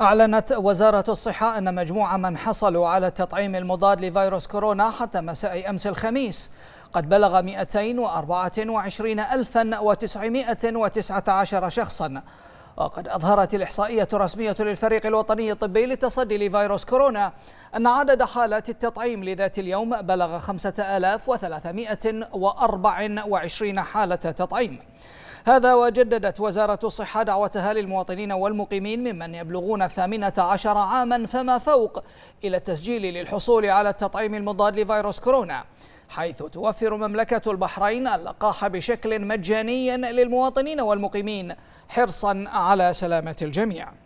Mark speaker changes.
Speaker 1: أعلنت وزارة الصحة أن مجموعة من حصلوا على التطعيم المضاد لفيروس كورونا حتى مساء أمس الخميس قد بلغ 224919 شخصا وقد أظهرت الإحصائية الرسمية للفريق الوطني الطبي للتصدي لفيروس كورونا أن عدد حالات التطعيم لذات اليوم بلغ 5324 حالة تطعيم هذا وجددت وزارة الصحة دعوتها للمواطنين والمقيمين ممن يبلغون الثامنة عشر عاما فما فوق إلى التسجيل للحصول على التطعيم المضاد لفيروس كورونا حيث توفر مملكة البحرين اللقاح بشكل مجاني للمواطنين والمقيمين حرصا على سلامة الجميع